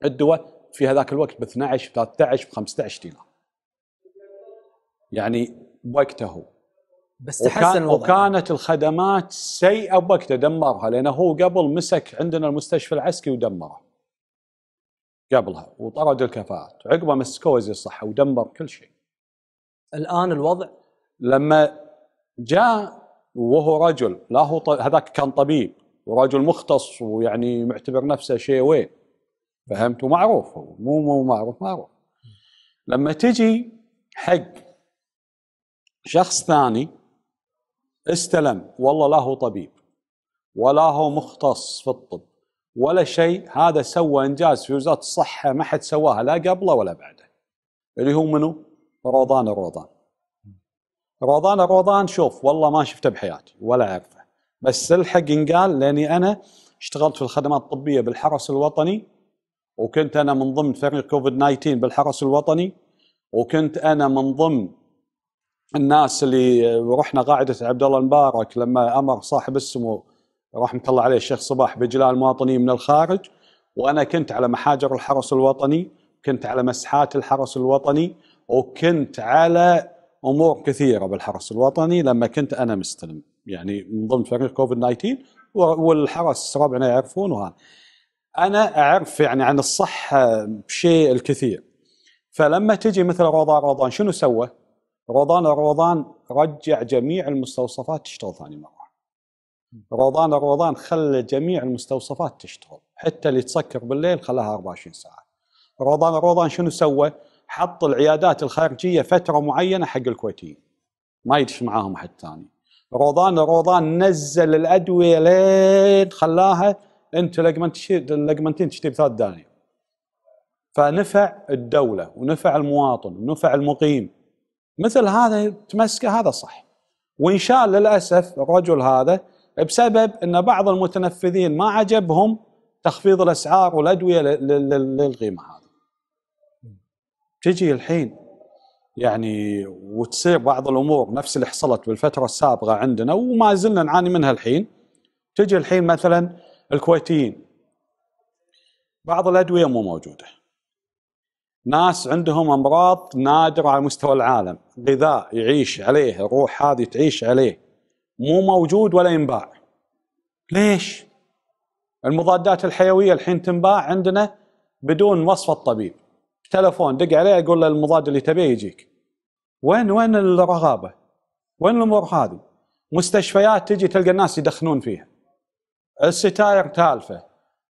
الدواء في هذاك الوقت ب 12 ب 13 ب 15 دينار يعني بوقته بس تحسن الوضع وكانت الخدمات سيئه بوقته دمرها لانه هو قبل مسك عندنا المستشفى العسكري ودمره قبلها وطرد الكفاءات عقبه مسكوا وزير الصحه ودمر كل شيء الان الوضع لما جاء وهو رجل لا هو ط... هذاك كان طبيب ورجل مختص ويعني معتبر نفسه شيء وين فهمت ومعروف هو مو مو معروف معروف لما تجي حق شخص ثاني استلم والله لا هو طبيب ولا هو مختص في الطب ولا شيء هذا سوى انجاز في وزاره الصحه ما حد سواها لا قبله ولا بعده اللي هو منو؟ روضان الروضان روضان الروضان شوف والله ما شفته بحياتي ولا اعرفه بس الحق انقال لاني انا اشتغلت في الخدمات الطبيه بالحرس الوطني وكنت انا من ضمن فريق كوفيد 19 بالحرس الوطني وكنت انا من ضمن الناس اللي رحنا قاعده عبد الله المبارك لما امر صاحب السمو رحمه الله عليه الشيخ صباح باجلاء المواطنين من الخارج وانا كنت على محاجر الحرس الوطني كنت على مسحات الحرس الوطني وكنت على امور كثيره بالحرس الوطني لما كنت انا مستلم يعني من ضمن فريق كوفيد 19 والحرس ربعنا يعرفون وهذا انا اعرف يعني عن الصحه شيء الكثير فلما تجي مثل روضان روضان شنو سوى؟ روضان رضان رجع جميع المستوصفات تشتغل ثاني مره روضان رضان خلى جميع المستوصفات تشتغل حتى اللي تسكر بالليل خلاها 24 ساعه روضان رضان شنو سوى حط العيادات الخارجيه فتره معينه حق الكويتيين ما يدش معاهم حد ثاني روضان رضان نزل الادويه لين خلاها انت لقمنتين تشتري بثلاث دنانير فنفع الدوله ونفع المواطن ونفع المقيم مثل هذا تمسكه هذا صح شاء للاسف الرجل هذا بسبب ان بعض المتنفذين ما عجبهم تخفيض الاسعار والادويه للقيمه هذه. تجي الحين يعني وتصير بعض الامور نفس اللي حصلت بالفتره السابقه عندنا وما زلنا نعاني منها الحين. تجي الحين مثلا الكويتيين بعض الادويه مو موجوده. ناس عندهم امراض نادره على مستوى العالم، غذاء يعيش عليه، الروح هذه تعيش عليه. مو موجود ولا ينباع. ليش؟ المضادات الحيويه الحين تنباع عندنا بدون وصف الطبيب. تلفون دق عليه يقول له المضاد اللي تبيه يجيك. وين وين الرغابه؟ وين الامور هذه؟ مستشفيات تجي تلقى الناس يدخنون فيها. الستاير تالفه،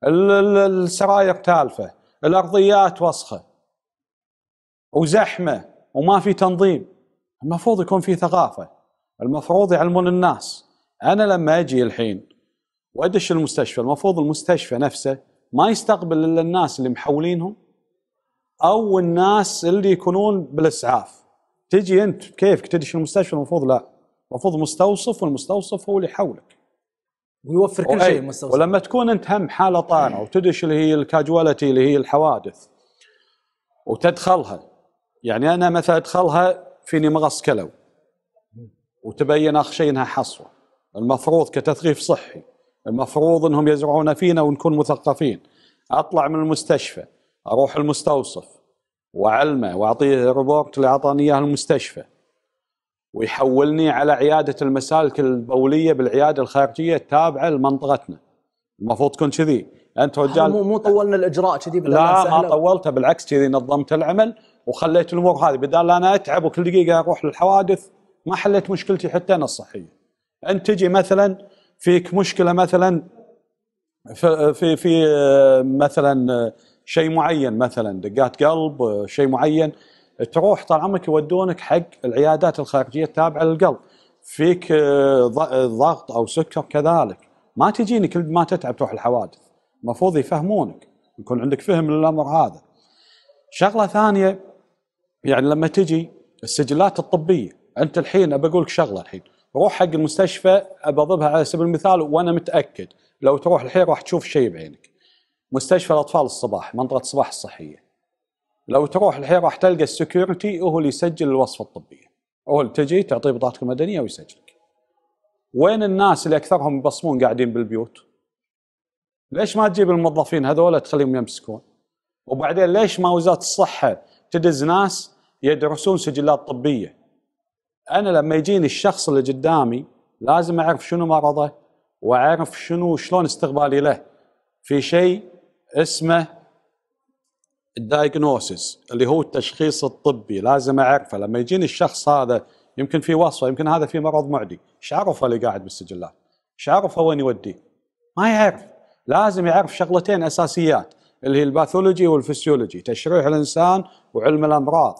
السراير تالفه، الارضيات وسخه. وزحمه وما في تنظيم المفروض يكون في ثقافه المفروض يعلمون الناس انا لما اجي الحين وادش المستشفى المفروض المستشفى نفسه ما يستقبل الا الناس اللي محولينهم او الناس اللي يكونون بالاسعاف تجي انت كيفك تدش المستشفى المفروض لا المفروض مستوصف والمستوصف هو اللي حولك ويوفر كل شيء المستوصف ولما تكون انت هم حاله طارئه إيه. وتدش اللي هي الكاجوالتي اللي هي الحوادث وتدخلها يعني أنا مثلا أدخلها فيني مغص كلو وتبين أخ شيء إنها حصوة المفروض كتثقيف صحي المفروض إنهم يزرعون فينا ونكون مثقفين أطلع من المستشفى أروح المستوصف وأعلمه وأعطيه ريبورت اللي أعطاني إياه المستشفى ويحولني على عيادة المسالك البولية بالعيادة الخارجية التابعة لمنطقتنا المفروض تكون كذي أنت رجال مو مو طولنا الإجراء كذي لا ما طولته بالعكس كذي نظمت العمل وخليت الامور هذه بدال انا اتعب وكل دقيقه اروح للحوادث ما حليت مشكلتي حتى انا الصحيه. انت تجي مثلا فيك مشكله مثلا في في, في مثلا شيء معين مثلا دقات قلب شيء معين تروح طال عمرك يودونك حق العيادات الخارجيه التابعه للقلب. فيك ضغط او سكر كذلك ما تجيني كل ما تتعب تروح الحوادث المفروض يفهمونك يكون عندك فهم للامر هذا شغله ثانيه يعني لما تجي السجلات الطبيه انت الحين ابى اقول لك شغله الحين روح حق المستشفى ابى اضربها على سبيل المثال وانا متاكد لو تروح الحين راح تشوف شيء بعينك مستشفى الاطفال الصباح منطقه الصباح الصحيه لو تروح الحين راح تلقى السكيورتي هو اللي يسجل الوصفه الطبيه هو اللي تجي تعطيه بطاقتك المدنيه ويسجلك وين الناس اللي اكثرهم يبصمون قاعدين بالبيوت ليش ما تجيب الموظفين هذول تخليهم يمسكون وبعدين ليش ما وزاره الصحه تدز ناس يدرسون سجلات طبيه انا لما يجيني الشخص اللي قدامي لازم اعرف شنو مرضه واعرف شنو شلون استقبالي له في شيء اسمه الدايجنوسيس اللي هو التشخيص الطبي لازم اعرفه لما يجيني الشخص هذا يمكن في وصفه يمكن هذا في مرض معدي ايش عرفه اللي قاعد بالسجلات ايش عرفه وين يوديه ما يعرف لازم يعرف شغلتين اساسيات اللي هي الباثولوجي والفسيولوجي تشريح الانسان وعلم الامراض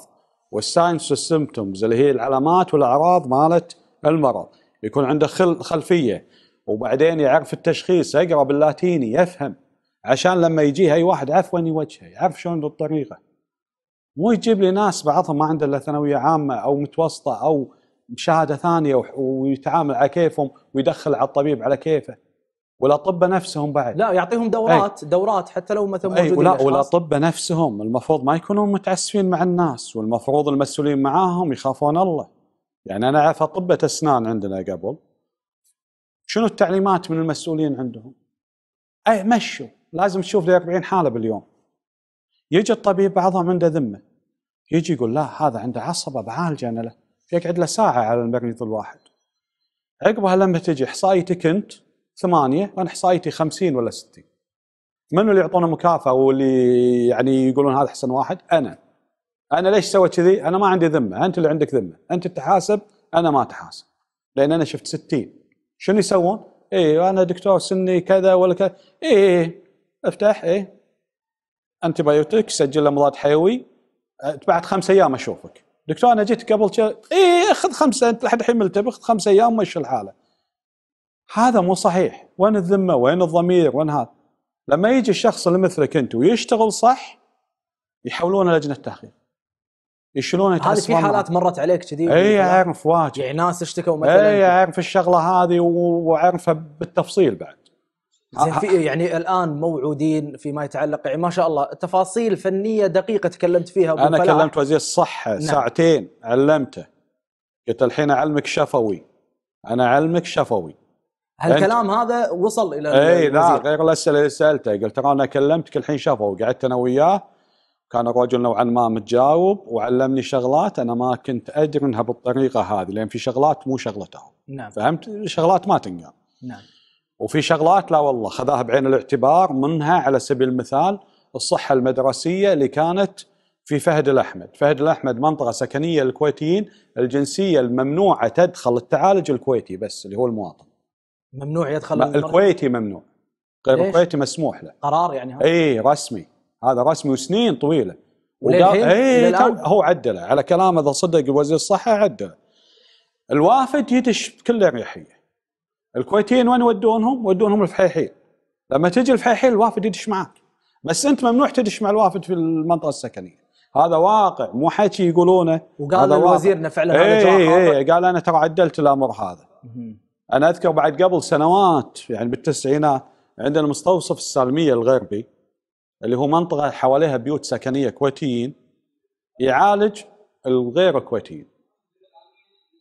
والساينس والسيمبتومز اللي هي العلامات والاعراض مالت المرض يكون عنده خلفيه وبعدين يعرف التشخيص يقرا باللاتيني يفهم عشان لما يجي اي واحد يعرف وين يوجهه يعرف شلون الطريقه مو يجيب لي ناس بعضهم ما عنده الا ثانويه عامه او متوسطه او شهاده ثانيه ويتعامل على كيفهم ويدخل على الطبيب على كيفه والاطباء نفسهم بعد لا يعطيهم دورات أي. دورات حتى لو مثلا موجودين ولا والاطباء نفسهم المفروض ما يكونون متعسفين مع الناس والمفروض المسؤولين معاهم يخافون الله يعني انا اعرف اطباء اسنان عندنا قبل شنو التعليمات من المسؤولين عندهم؟ اي مشوا لازم تشوف لي 40 حاله باليوم يجي الطبيب بعضهم عنده ذمه يجي يقول لا هذا عنده عصبه بعالجه انا له يقعد له ساعه على المريض الواحد عقبها لما تجي احصائيتك انت ثمانيه انا احصائيتي 50 ولا 60 منو اللي يعطونه مكافاه واللي يعني يقولون هذا احسن واحد انا انا ليش سويت كذي؟ انا ما عندي ذمه، انت اللي عندك ذمه، انت تحاسب انا ما اتحاسب لان انا شفت 60 شنو يسوون؟ اي انا دكتور سني كذا ولا كذا، اي اي إيه. افتح اي انتي بايوتك سجل مضاد حيوي بعد خمس ايام اشوفك، دكتور انا جيت قبل اي خذ خمسه انت لحد الحين ملتبخ خمس ايام مش الحاله، هذا مو صحيح وين الذمه وين الضمير وين هذا لما يجي الشخص اللي مثلك انت ويشتغل صح يحولونه لجنه تاخير يشيلونه هذه في حالات مرت عليك كذي اي اعرف واجد يعني ناس اشتكوا إيه، مثلا اي اعرف الشغله هذه واعرفها بالتفصيل بعد زين في يعني الان موعودين فيما يتعلق يعني ما شاء الله تفاصيل فنيه دقيقه تكلمت فيها انا فلاح. كلمت وزير الصحه نعم. ساعتين علمته قلت الحين اعلمك شفوي انا اعلمك شفوي هالكلام هذا وصل الى اي لا غير الاسئله اللي سالته قلت ترى انا كلمتك الحين شافوا وقعدت انا وياه كان الرجل نوعا ما متجاوب وعلمني شغلات انا ما كنت ادري انها بالطريقه هذه لان في شغلات مو شغلته نعم فهمت شغلات ما تنقال نعم وفي شغلات لا والله خذاها بعين الاعتبار منها على سبيل المثال الصحه المدرسيه اللي كانت في فهد الاحمد، فهد الاحمد منطقه سكنيه للكويتيين الجنسيه الممنوعه تدخل التعالج الكويتي بس اللي هو المواطن. ممنوع يدخل الكويتي ممنوع غير الكويتي مسموح له قرار يعني هذا اي رسمي هذا رسمي وسنين طويله وللحين اي هو عدله على كلامه اذا صدق وزير الصحه عدله الوافد يدش بكل اريحيه الكويتيين وين يودونهم؟ يودونهم الفحيحيل لما تجي الفحيحيل الوافد يدش معك بس انت ممنوع تدش مع الوافد في المنطقه السكنيه هذا واقع مو حكي يقولونه وقال الوزير انه فعلا هذا اي اي قال انا ترى عدلت الامر هذا انا اذكر بعد قبل سنوات يعني بالتسعينات عندنا مستوصف السالميه الغربي اللي هو منطقه حواليها بيوت سكنيه كويتيين يعالج الغير كويتيين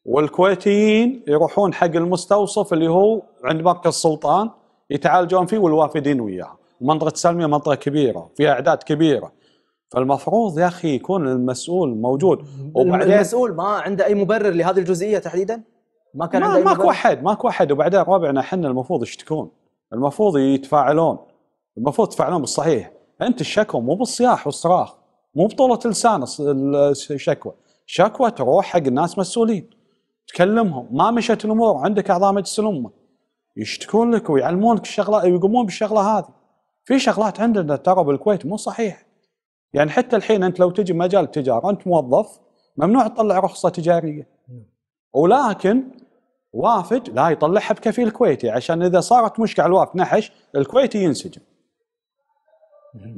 والكويتيين يروحون حق المستوصف اللي هو عند مركز السلطان يتعالجون فيه والوافدين وياه منطقة السالميه منطقة كبيرة فيها أعداد كبيرة فالمفروض يا أخي يكون المسؤول موجود وبعدين المسؤول ما عنده أي مبرر لهذه الجزئية تحديدا ما كان ما ماكو احد ماكو احد وبعدين ربعنا احنا المفروض يشتكون المفروض يتفاعلون المفروض يتفاعلون بالصحيح انت الشكوى مو بالصياح والصراخ مو بطولة لسان الشكوى شكوى تروح حق الناس مسؤولين تكلمهم ما مشت الامور عندك اعضاء مجلس الامه يشتكون لك ويعلمونك الشغله ويقومون بالشغله هذه في شغلات عندنا ترى بالكويت مو صحيح يعني حتى الحين انت لو تجي مجال التجاره انت موظف ممنوع تطلع رخصه تجاريه ولكن وافد لا يطلعها بكفيل كويتي عشان اذا صارت مشكله على الوافد نحش الكويتي ينسجم.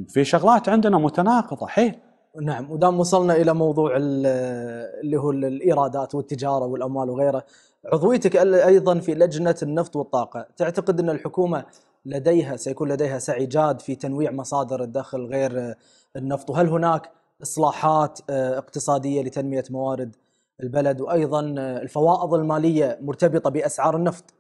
في شغلات عندنا متناقضه حيل. نعم ودام وصلنا الى موضوع اللي هو الايرادات والتجاره والاموال وغيره، عضويتك ايضا في لجنه النفط والطاقه، تعتقد ان الحكومه لديها سيكون لديها سعي جاد في تنويع مصادر الدخل غير النفط، وهل هناك اصلاحات آه، اقتصاديه لتنميه موارد البلد وايضا الفوائض الماليه مرتبطه باسعار النفط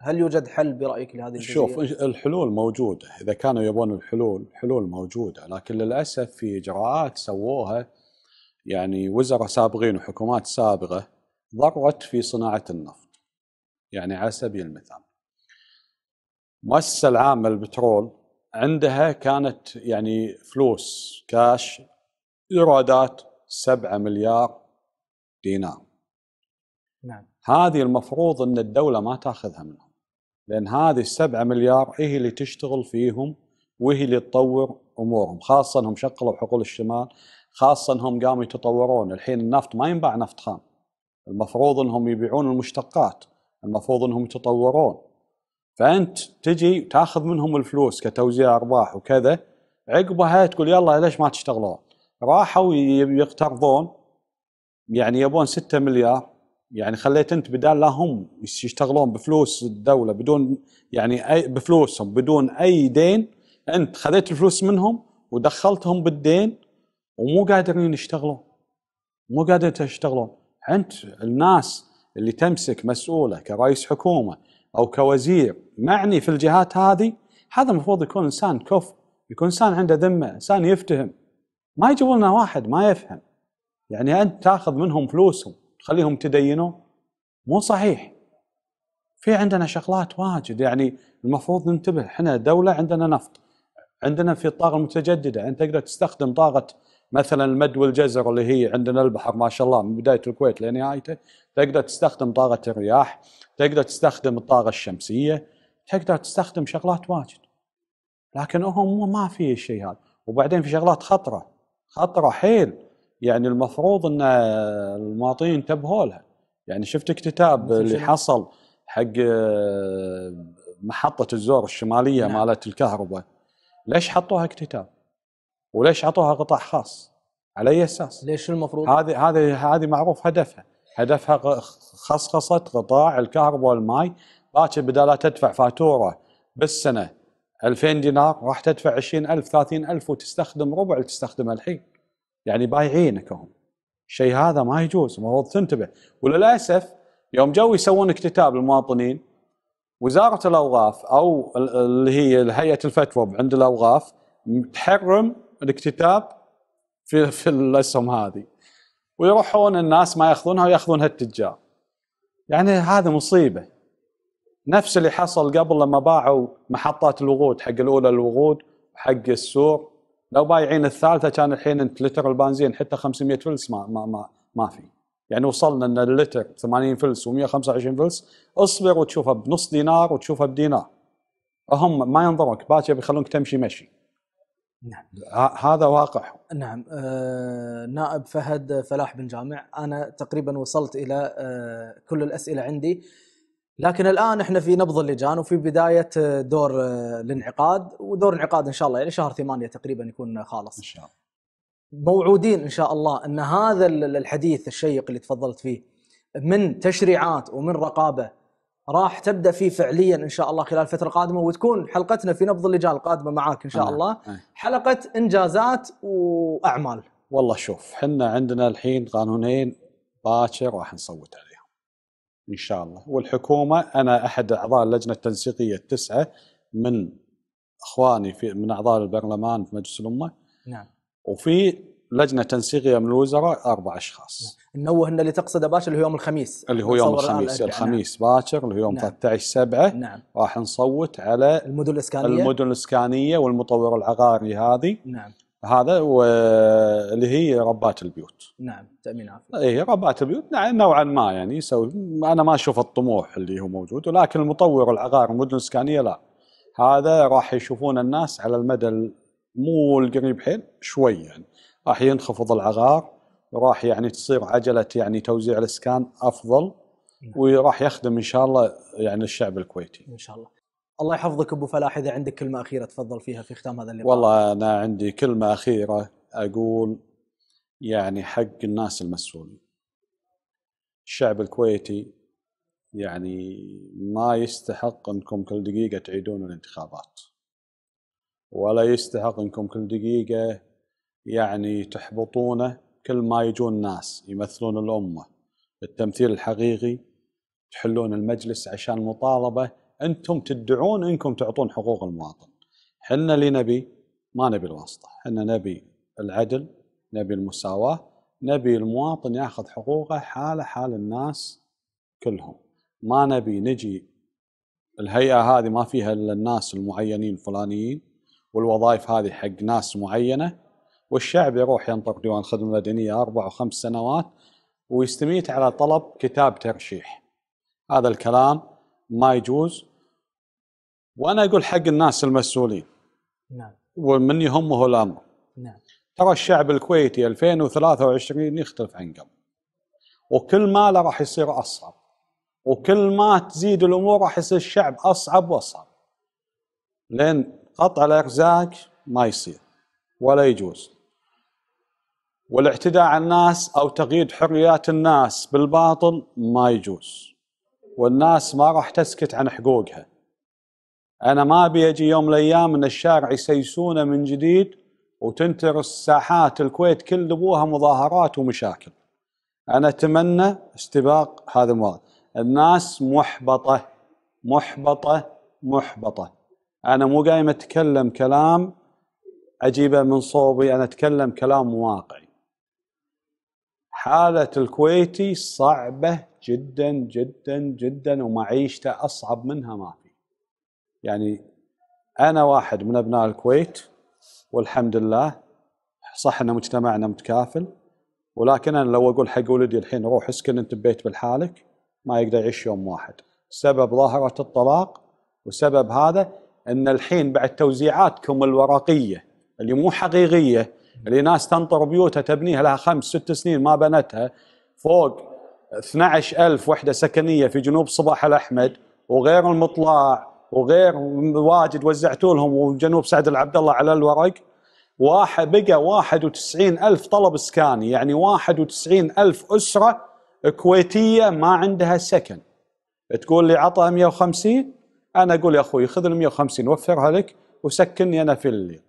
هل يوجد حل برايك لهذه الجزئيه؟ شوف الحلول موجوده اذا كانوا يبون الحلول الحلول موجوده لكن للاسف في اجراءات سووها يعني وزراء سابقين وحكومات سابقه ضرت في صناعه النفط يعني على سبيل المثال المؤسسه العامه للبترول عندها كانت يعني فلوس كاش ايرادات 7 مليار دينار نعم هذه المفروض ان الدوله ما تاخذها منهم لان هذه السبعة مليار هي اللي تشتغل فيهم وهي اللي تطور امورهم خاصه انهم شغلوا حقول الشمال خاصه انهم قاموا يتطورون الحين النفط ما ينباع نفط خام المفروض انهم يبيعون المشتقات المفروض انهم يتطورون فانت تجي تاخذ منهم الفلوس كتوزيع ارباح وكذا عقبها تقول يلا ليش ما تشتغلون راحوا يقترضون يعني يبون 6 مليار يعني خليت انت بدال لا هم يشتغلون بفلوس الدوله بدون يعني اي بفلوسهم بدون اي دين انت خذيت الفلوس منهم ودخلتهم بالدين ومو قادرين يشتغلون مو قادرين تشتغلون انت الناس اللي تمسك مسؤوله كرئيس حكومه او كوزير معني في الجهات هذه هذا المفروض يكون انسان كفء يكون انسان عنده ذمه انسان يفتهم ما يجيبون لنا واحد ما يفهم يعني انت تاخذ منهم فلوسهم تخليهم تدينوا مو صحيح في عندنا شغلات واجد يعني المفروض ننتبه احنا دوله عندنا نفط عندنا في الطاقه المتجدده انت تقدر تستخدم طاقه مثلا المد والجزر اللي هي عندنا البحر ما شاء الله من بدايه الكويت لنهايته تقدر تستخدم طاقه الرياح تقدر تستخدم الطاقه الشمسيه تقدر تستخدم شغلات واجد لكن هم ما في الشيء هذا وبعدين في شغلات خطره خطره حيل يعني المفروض ان المواطنين ينتبهوا لها يعني شفت اكتتاب اللي حصل حق آه، محطه الزور الشماليه نعم. مالت الكهرباء ليش حطوها اكتتاب؟ وليش عطوها قطاع خاص؟ على اي اساس؟ ليش المفروض؟ هذه هذه هذه معروف هدفها، هدفها خصخصه قطاع الكهرباء والماي باكر بدل لا تدفع فاتوره بالسنه 2000 دينار راح تدفع 20000 30000 وتستخدم ربع اللي تستخدمه الحين. يعني بايعينك هم الشيء هذا ما يجوز المفروض تنتبه وللاسف يوم جو يسوون اكتتاب للمواطنين وزاره الاوقاف او اللي هي هيئه الفتوى عند الاوقاف تحرم الاكتتاب في في الاسهم هذه ويروحون الناس ما ياخذونها وياخذونها التجار يعني هذا مصيبه نفس اللي حصل قبل لما باعوا محطات الوقود حق الاولى الوقود وحق السور لو بايعين الثالثه كان الحين انت لتر البنزين حتى 500 فلس ما ما ما, ما في يعني وصلنا ان اللتر 80 فلس و125 فلس اصبر وتشوفها بنص دينار وتشوفها بدينار هم ما ينظرونك باكر بيخلونك تمشي مشي نعم هذا واقع نعم آه نائب فهد فلاح بن جامع انا تقريبا وصلت الى آه كل الاسئله عندي لكن الان احنا في نبض اللجان وفي بدايه دور آه، الانعقاد ودور الانعقاد ان شاء الله يعني شهر ثمانية تقريبا يكون خالص ان شاء الله موعودين ان شاء الله ان هذا الحديث الشيق اللي تفضلت فيه من تشريعات ومن رقابه راح تبدا فيه فعليا ان شاء الله خلال الفتره القادمه وتكون حلقتنا في نبض اللجان القادمه معاك ان شاء أنا. نعم، الله نعم. حلقه انجازات واعمال والله شوف احنا عندنا الحين قانونين باكر راح نصوت عليه ان شاء الله والحكومه انا احد اعضاء اللجنه التنسيقيه التسعه من اخواني في من اعضاء البرلمان في مجلس الامه نعم وفي لجنه تنسيقيه من الوزراء اربع اشخاص نعم. نوه ان اللي تقصده باكر اللي هو يوم الخميس اللي هو يوم الخميس الخميس نعم. باكر اللي هو يوم نعم. 13 7 نعم. راح نصوت على المدن الاسكانيه المدن الاسكانيه والمطور العقاري هذه نعم هذا واللي هي ربات البيوت نعم تامينات اي ربات البيوت نعم نوعا ما يعني يسوي انا ما اشوف الطموح اللي هو موجود ولكن المطور العقار المدن السكانيه لا هذا راح يشوفون الناس على المدى مو القريب حيل شوي يعني راح ينخفض العقار راح يعني تصير عجله يعني توزيع الاسكان افضل نعم. وراح يخدم ان شاء الله يعني الشعب الكويتي ان شاء الله الله يحفظك ابو فلاح اذا عندك كلمه اخيره تفضل فيها في ختام هذا اللقاء والله انا عندي كلمه اخيره اقول يعني حق الناس المسؤولين الشعب الكويتي يعني ما يستحق انكم كل دقيقه تعيدون الانتخابات ولا يستحق انكم كل دقيقه يعني تحبطونه كل ما يجون ناس يمثلون الامه التمثيل الحقيقي تحلون المجلس عشان مطالبه انتم تدعون انكم تعطون حقوق المواطن حنا اللي نبي ما نبي الواسطه حنا نبي العدل نبي المساواه نبي المواطن ياخذ حقوقه حاله حال الناس كلهم ما نبي نجي الهيئه هذه ما فيها الا الناس المعينين الفلانيين والوظائف هذه حق ناس معينه والشعب يروح ينطق ديوان خدمه مدنيه اربع وخمس سنوات ويستميت على طلب كتاب ترشيح هذا الكلام ما يجوز وانا اقول حق الناس المسؤولين نعم ومن يهمه الامر نعم ترى الشعب الكويتي 2023 يختلف عن قبل وكل ما له راح يصير اصعب وكل ما تزيد الامور راح يصير الشعب اصعب واصعب لان قطع الارزاق ما يصير ولا يجوز والاعتداء على الناس او تقييد حريات الناس بالباطل ما يجوز والناس ما راح تسكت عن حقوقها انا ما ابي اجي يوم من الايام ان الشارع يسيسونه من جديد وتنتر الساحات الكويت كل ابوها مظاهرات ومشاكل. انا اتمنى استباق هذا الموضوع الناس محبطه محبطه محبطه. انا مو قايم اتكلم كلام اجيبه من صوبي، انا اتكلم كلام واقعي. حاله الكويتي صعبه جدا جدا جدا ومعيشته اصعب منها ما في. يعني انا واحد من ابناء الكويت والحمد لله صح ان مجتمعنا متكافل ولكن انا لو اقول حق ولدي الحين روح اسكن انت ببيت بالحالك ما يقدر يعيش يوم واحد سبب ظاهره الطلاق وسبب هذا ان الحين بعد توزيعاتكم الورقيه اللي مو حقيقيه اللي ناس تنطر بيوتها تبنيها لها خمس ست سنين ما بنتها فوق 12000 وحده سكنيه في جنوب صباح الاحمد وغير المطلع وغير واجد وزعتوا لهم وجنوب سعد العبد الله على الورق واحد بقى 91 ألف طلب سكاني يعني 91 ألف أسرة كويتية ما عندها سكن تقول لي عطى 150 أنا أقول يا أخوي خذ ال 150 وفرها لك وسكني أنا في الليل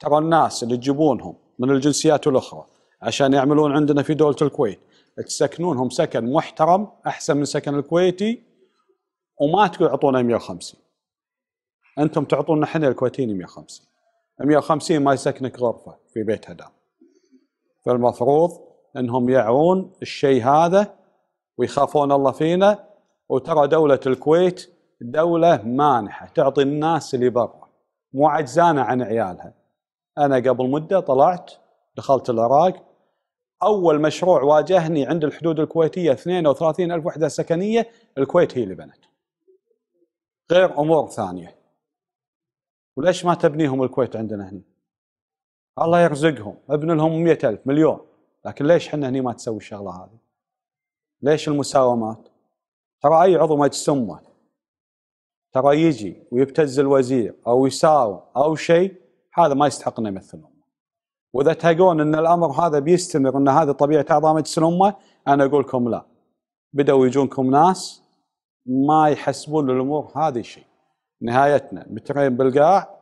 ترى الناس اللي تجيبونهم من الجنسيات الأخرى عشان يعملون عندنا في دولة الكويت تسكنونهم سكن محترم أحسن من سكن الكويتي وما تقول أعطونا 150 انتم تعطونا احنا الكويتيين 150 150 ما يسكنك غرفه في بيت هدام فالمفروض انهم يعون الشيء هذا ويخافون الله فينا وترى دوله الكويت دوله مانحه تعطي الناس اللي برا مو عجزانه عن عيالها انا قبل مده طلعت دخلت العراق اول مشروع واجهني عند الحدود الكويتيه 32 الف وحده سكنيه الكويت هي اللي بنت غير امور ثانيه وليش ما تبنيهم الكويت عندنا هنا الله يرزقهم ابن لهم مئة ألف مليون لكن ليش حنا هنا ما تسوي الشغلة هذه ليش المساومات ترى أي عضو مجسومة ترى يجي ويبتز الوزير أو يساوم أو شيء هذا ما يستحق انه يمثلهم واذا تهقون ان الامر هذا بيستمر ان هذه طبيعه اعضاء مجلس الامه انا اقول لكم لا بداوا يجونكم ناس ما يحسبون الامور هذه شيء نهايتنا مترين بالقاع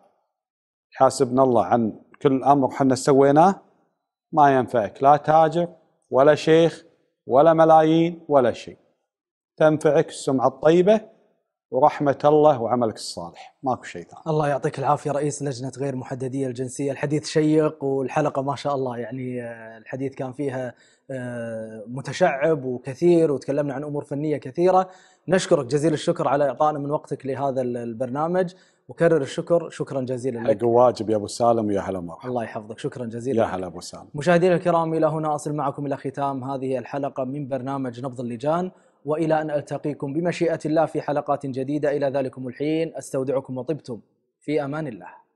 يحاسبنا الله عن كل امر حنا سويناه ما ينفعك لا تاجر ولا شيخ ولا ملايين ولا شيء تنفعك السمعه الطيبه ورحمه الله وعملك الصالح ماكو شيء ثاني الله يعطيك العافيه رئيس لجنه غير محدديه الجنسيه الحديث شيق والحلقه ما شاء الله يعني آه، الحديث كان فيها آه، متشعب وكثير وتكلمنا عن امور فنيه كثيره نشكرك جزيل الشكر على اعطائنا من وقتك لهذا البرنامج وكرر الشكر شكرا جزيلا لك حق واجب يا ابو سالم ويا هلا مرحبا الله يحفظك شكرا جزيلا يا هلا ابو سالم مشاهدينا الكرام الى هنا اصل معكم الى ختام هذه الحلقه من برنامج نبض اللجان والى ان التقيكم بمشيئه الله في حلقات جديده الى ذلكم الحين استودعكم وطبتم في امان الله